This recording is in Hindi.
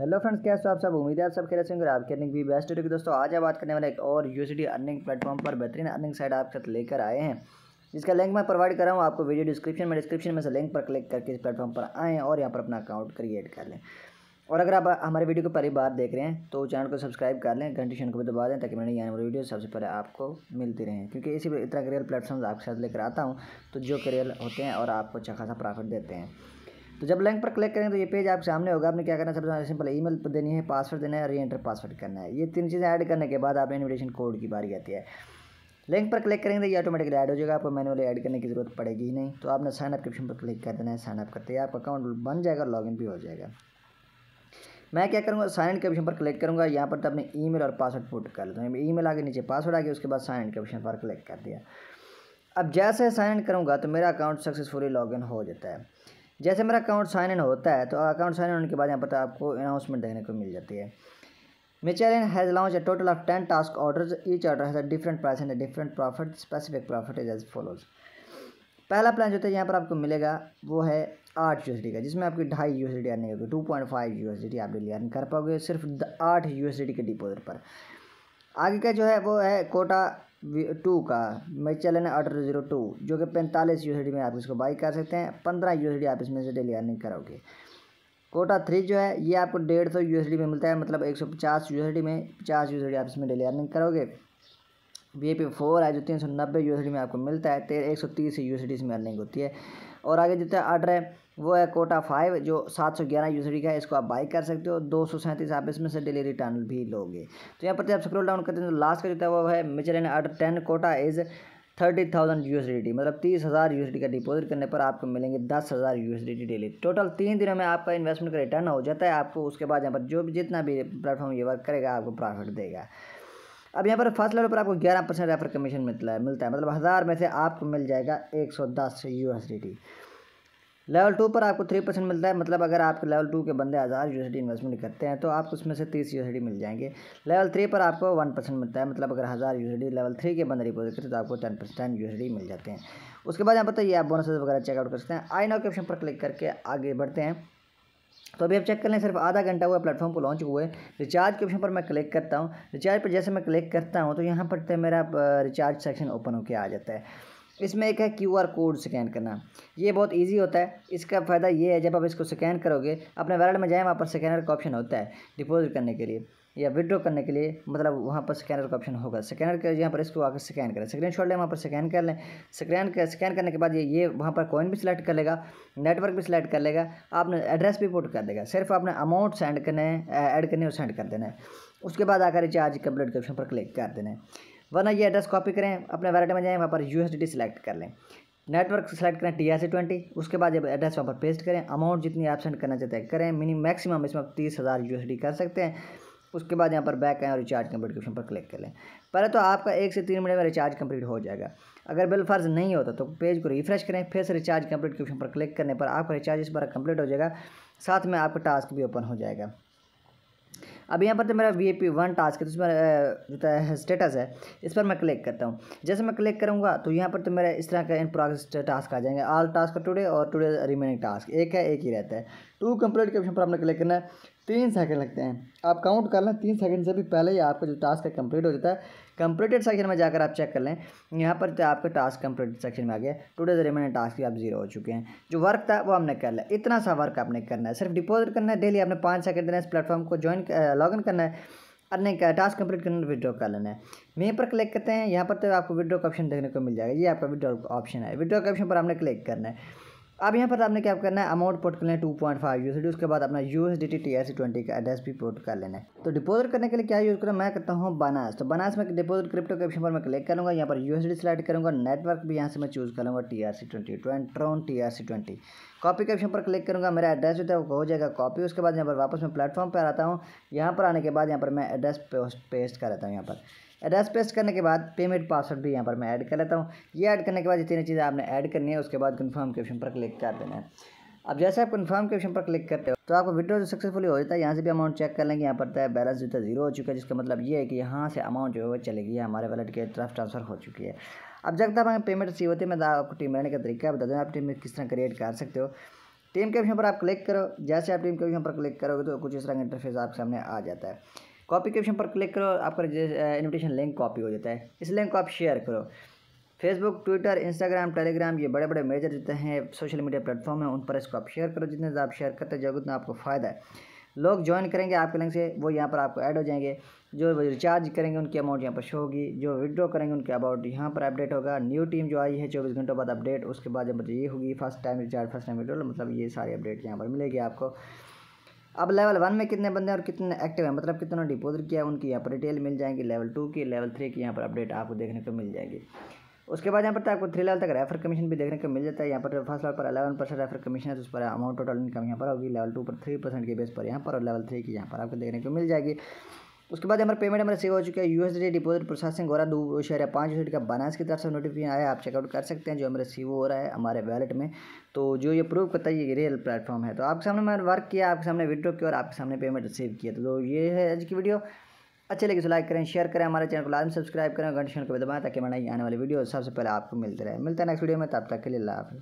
हेलो फ्रेंड्स कैसे हो आप सब उम्मीद है आप सब खेल सकेंगे आप खेलने भी बेस्ट होगी दोस्तों आज आप बात करने वाले एक और यूसीडी अर्निंग प्लेटफॉर्म पर बेहतरीन अर्निंग साइट आपके साथ लेकर आए हैं जिसका लिंक मैं प्रोवाइड कर रहा हूँ आपको वीडियो डिस्क्रिप्शन में डिस्क्रिप्शन में से लिंक पर क्लिक करके इस प्लेटफॉर्म पर आएँ और यहाँ पर अपना अकाउंट क्रिएट कर लें और अगर आप हमारे वीडियो को पहली बार देख रहे हैं तो चैनल को सब्सक्राइब कर लें घंटेशन को भी दबा दें ताकि मैंने यहाँ पर वीडियो सबसे पहले आपको मिलती रहें क्योंकि इसी इतना करियर प्लेटफॉर्म आपके साथ लेकर आता हूँ तो जो करियर होते हैं और आपको अच्छा खासा प्रॉफिट देते हैं तो जब लिंक पर क्लिक करेंगे तो ये पेज आपके सामने होगा आपने क्या करना सबसे सबसे सिंपल ईमेल पर देनी है पासवर्ड देना है री एंटर पासवर्ड करना है ये तीन चीज़ें ऐड करने के बाद आप इन्विटेशन कोड की बारी आती है लिंक पर क्लिक करेंगे तो ये ऑटोमेटिकली ऐड हो जाएगा आपको मैनुअली ऐड करने की जरूरत पड़ेगी ही नहीं तो आपने साइनअप के ऑप्शन पर क्लिक कर देना है साइनअप करते ही आपका अकाउंट बन जाएगा और लॉगिन भी हो जाएगा मैं क्या करूँगा साइन इन के ऑप्शन पर क्लिक करूँगा यहाँ पर तो अपने मेल और पासवर्ड पुट कर लेता हूँ मेल आगे नीचे पासवर्ड आगे उसके बाद साइन इन के ऑप्शन पर क्लिक कर दिया अब जैसे साइन इन करूँगा तो मेरा अकाउंट सक्सेसफुली लॉगिन हो जाता है जैसे मेरा अकाउंट साइन इन होता है तो अकाउंट साइन इन होने के बाद यहाँ पर तो आपको अनाउंसमेंट देखने को मिल जाती है Michelin has has a total of ten task orders. Each order has a different price and a different profit. Specific profit is as पहला प्लान जो है यहाँ पर आपको मिलेगा वो है आठ यू का जिसमें आपकी ढाई यू एस डी अर्निंग होगी two point five U S D आप डेली अर्न कर पाओगे सिर्फ आठ यू एस के डिपोजिट पर आगे का जो है वो है कोटा टू का मेचलन अठारह जीरो टू जो कि पैंतालीस यू में आप इसको बाई कर सकते हैं पंद्रह यू आप इसमें से डेली अर्निंग करोगे कोटा थ्री जो है ये आपको डेढ़ सौ यू में मिलता है मतलब एक सौ पचास यू में पचास यू आप इसमें डेली अर्निंग करोगे वी पी फोर है जो तीन सौ नब्बे यू में आपको मिलता है तेरह एक सौ तीस यू इसमें अर्निंग होती है और आगे जितना आर्डर है वो है कोटा फाइव जो सात सौ ग्यारह यूसडी का है इसको आप बाई कर सकते हो दो सौ सैंतीस आप इसमें से डेली रिटर्न भी लोगे तो यहाँ पर आप स्क्रोल डाउन करते हैं तो लास्ट का जो है वो है मिचर order ten quota is thirty thousand U मतलब तीस हज़ार यू का डिपॉजिट करने पर आपको मिलेंगे दस हज़ार यू डेली टोटल तीन दिनों में आपका इन्वेस्टमेंट का रिटर्न हो जाता है आपको उसके बाद यहाँ पर जो भी जितना भी प्लेटफॉर्म ये वर्क करेगा आपको प्रॉफिट देगा अब यहाँ पर फर्स्ट लेवल पर आपको ग्यारह परसेंट रेफर कमीशन मिलता है मिलता है मतलब हज़ार में से आपको मिल जाएगा एक सौ दस यू लेवल टू पर आपको थ्री परसेंट मिलता है मतलब अगर आपके लेवल टू के बंदे हज़ार यू इन्वेस्टमेंट करते हैं तो आपको उसमें से तीस यू मिल जाएंगे लेवल थ्री पर आपको वन परसेंट मिलता है मतलब अगर हज़ार यू लेवल थ्री के बंदे डिपोजिट करते तो आपको टेन परसेंट यू मिल जाते हैं उसके बाद यहाँ पर तो ये आप बोनस वगैरह चेकआउट कर सकते हैं आई नाउ के ऑप्शन पर क्लिक करके आगे बढ़ते हैं तो अभी आप चेक कर लें सिर्फ आधा घंटा हुआ प्लेटफॉर्म को लॉन्च हुए रिचार्ज के ऑप्शन पर मैं क्लिक करता हूँ रिचार्ज पर जैसे मैं क्लिक करता हूँ तो यहाँ पर तो मेरा रिचार्ज सेक्शन ओपन होकर आ जाता है इसमें एक है क्यू आर कोड स्कैन करना ये बहुत ईजी होता है इसका फ़ायदा ये है जब आप इसको स्कैन करोगे अपने वैलेट में जाएँ वहाँ पर स्कैनर का ऑप्शन होता है डिपॉजिट करने के लिए या विड्रॉ करने के लिए मतलब वहाँ पर स्कैनर का ऑप्शन होगा स्कैनर के यहाँ पर इसको आकर स्कैन करें स्क्रीन शॉट लें वहाँ पर स्कैन कर लें स्क्रैन कर स्कैन करने के बाद ये ये वहाँ पर कॉइन भी सिलेक्ट कर लेगा नेटवर्क भी सिलेक्ट कर लेगा आपने एड्रेस भी पुट कर देगा सिर्फ आपने अमाउंट सेंड करने ऐड करने और सेंड कर देना है उसके बाद आकर रिचार्ज कंप्लीट के ऑप्शन पर क्लिक कर देना है वरना ये एड्रेस कॉपी करें अपने वैराइटी में जाएँ वहाँ पर यू सेलेक्ट कर लें नेटवर्क सेलेक्ट करें टी आर सी ट्वेंटी उसके बाद जब एड्रेस वहाँ पर पेस्ट करें अमाउंट जितनी आप सेंड करना चाहते हैं करें मिनिमम मैक्सिमम इसमें आप तीस हज़ार यू कर सकते हैं उसके बाद यहाँ पर बैक आएँ और रिचार्ज कम्प्लीट के ऑप्शन पर क्लिक कर लें पहले तो आपका एक से तीन मिनट में रिचार्ज कंप्लीट हो जाएगा अगर बिल फर्ज नहीं होता तो पेज को रिफ्रेश करें फिर से रिचार्ज कंप्लीट के ऑप्शन पर क्लिक करने पर आपका रिचार्ज इस बार कंप्लीट हो जाएगा साथ में आपका टास्क भी ओपन हो जाएगा अब यहाँ पर तो मेरा V A P one task है तो इसमें जो स्टेटस तो है इस पर मैं क्लिक करता हूँ जैसे मैं क्लिक करूँगा तो यहाँ पर तो मेरा इस तरह का इन प्रोग्रेस टास्क आ जाएंगे ऑल टास्क टुडे और टुडे रिमेनिंग टास्क एक है एक ही रहता है टू कम्प्लीट के ऑप्शन पर आपने क्लिक करना है तीन सेकेंड लगते हैं आप काउंट कर लें तीन सेकेंड से भी पहले ही आपका जो टास्क है कम्प्लीट हो जाता है कंप्लीटेड सेक्शन में जाकर आप चेक कर लें यहाँ पर तो आपका टास्क कंप्लीटेड सेक्शन में आ गया टुडे द रिमेनिंग टास्क भी आप जीरो हो चुके हैं जो वर्क था वो हमने कर लिया इतना सा वर्क आपने करना है सिर्फ डिपोजिट करना है डेली आपने पाँच सेकंड देना है इस प्लेटफॉर्म को ज्वाइन लॉग इन करना है अपने टास्क कंप्लीट करने विड्रॉ कर लेना है वहीं पर क्लिक करते हैं यहाँ पर तो आपको विड्रॉ का ऑप्शन देखने को मिल जाएगा ये आपका विड्रॉ ऑप्शन है विड्रॉ के ऑप्शन पर हमने क्लिक करना है अब यहाँ पर आपने क्या करना है अमाउंट पुट कर लेना टू पॉइंट फाइव यू उसके बाद अपना U S D T T twenty का एड्रेस भी पुट कर लेना है तो डिपोजिट करने के लिए क्या यूज़ करना मैं करता हूँ बनास तो बनास में डिपोजिट क्रिप्टो के ऑप्शन पर मैं क्लिक करूँगा यहाँ पर यू एस डी सिलेक्ट करूँगा नेटवर्क भी यहाँ से मैं चूज़ करूँगा T R C twenty Tron T R C twenty copy के ऑप्शन पर क्लिक करूँगा मेरा एड्रेस जो है वो हो जाएगा कॉपी उसके बाद यहाँ पर वापस मैं प्लेटफॉर्म पर आता हूँ यहाँ पर आने के बाद यहाँ पर मैं एड्रेस पेस्ट कर देता हूँ यहाँ पर एड्रेस पेस्ट करने के बाद पेमेंट पासवर्ड भी यहाँ पर मैं ऐड कर लेता हूँ ये ऐड करने के बाद जितनी चीज़ें आपने ऐड करनी है उसके बाद कन्फर्म के ऑप्शन पर क्लिक कर देना है अब जैसे आप कन्फर्म के ऑप्शन पर क्लिक करते हो तो आपका विड्रॉ जो सक्सेसफुली हो जाता है यहाँ से भी अमाउंट चेक कर लेंगे यहाँ पर तो बैलेंस जो है जीरो हो चुका है जिसका मतलब ये है कि यहाँ से अमाउंट जो है वो चलेगी गई है हमारे वैलेट के तरफ ट्रांसफर हो चुकी है अब जब तक हमें पेमेंट रिसीव होती है मैं आपको टीम बनाने का तरीका बता दूँ आप टीम किस तरह क्रिएट कर सकते हो टीम के ऑप्शन पर आप क्लिक करो जैसे आप टीम के ऑप्शन पर क्लिक करोगे तो कुछ इस तरह का इंटरफेस आपके सामने आ जाता है कॉपी के ऑप्शन पर क्लिक करो आपका इन्विटेशन लिंक कॉपी हो जाता है इस लिंक को आप शेयर करो फेसबुक ट्विटर इंस्टाग्राम टेलीग्राम ये बड़े बड़े मेजर जितने हैं सोशल मीडिया प्लेटफॉर्म है उन पर इसको आप शेयर करो जितने आप शेयर करते जाओगे उतना आपको फ़ायदा है लोग ज्वाइन करेंगे आपके लिंक से वो यहाँ पर आपको ऐड हो जाएंगे जो रिचार्ज करेंगे उनकी अमाउंट यहाँ पर शो होगी जो विड्रो करेंगे उनके अबाउट यहाँ पर अपडेट होगा न्यू टीम जो आई है चौबीस घंटों बाद अपडेट उसके बाद जब ये होगी first time recharge first time withdrawal मतलब ये सारी अपडेट यहाँ पर मिलेगी आपको अब लेवल वन में कितने बंदे और कितने एक्टिव हैं मतलब कितने डिपोजिट किया उनकी यहाँ पर डिटेल मिल जाएंगी लेवल टू की लेवल थ्री की यहाँ पर अपडेट आपको देखने को मिल जाएगी उसके बाद यहाँ पर तो आपको थ्री लेवल तक रेफर कमीशन भी देखने को मिल जाता है यहाँ पर फर्स्ट लेवल पर अलेवन परसेंट रेफर कमीशन है तो उस पर अमाउंट टोटल इनकम यहाँ पर होगी लेवल टू पर थ्री परसेंट के बेस पर यहाँ पर और लेवल थ्री की यहाँ पर आपको देखने को मिल जाएगी उसके बाद हमारा पेमेंट हमारा सेव हो चुका है यूएसडी डिपॉजिट प्रोसेसिंग हो रहा है दो शेयर या पाँच शेयर का बनास की तरफ से नोटिफिकेशन आया आप चेकआउट कर सकते हैं जो हमारे सीव हो रहा है हमारे वैलेट में तो जो ये प्रूव करता है ये रियल प्लेटफॉर्म है तो आपके सामने मैंने वर्क किया आपके सामने विड्रो किया और आपके सामने पेमेंट रिसीव किया तो ये है आज की वीडियो अच्छे लगे तो लाइक करें शेयर करें हमारे चैनल को लाजम सब्सक्राइब करें घंटे को दबाएं ताकि मैंने आने वाली वीडियो सबसे पहले आपको मिलते रहे मिलता है नेक्स्ट वीडियो में तब तक के लिए लाभ